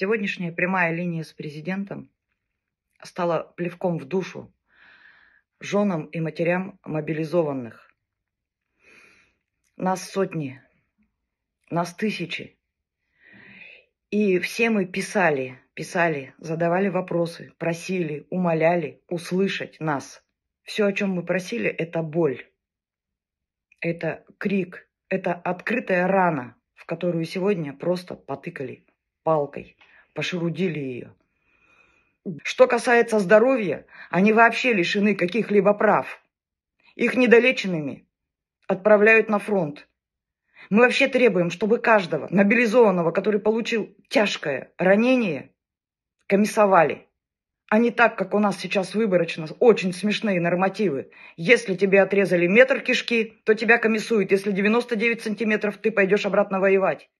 Сегодняшняя прямая линия с президентом стала плевком в душу женам и матерям мобилизованных. Нас сотни, нас тысячи. И все мы писали, писали, задавали вопросы, просили, умоляли услышать нас. Все, о чем мы просили, это боль, это крик, это открытая рана, в которую сегодня просто потыкали палкой, пошерудили ее. Что касается здоровья, они вообще лишены каких-либо прав. Их недолеченными отправляют на фронт. Мы вообще требуем, чтобы каждого мобилизованного, который получил тяжкое ранение, комиссовали. А не так, как у нас сейчас выборочно, очень смешные нормативы. Если тебе отрезали метр кишки, то тебя комиссуют. Если 99 сантиметров, ты пойдешь обратно воевать.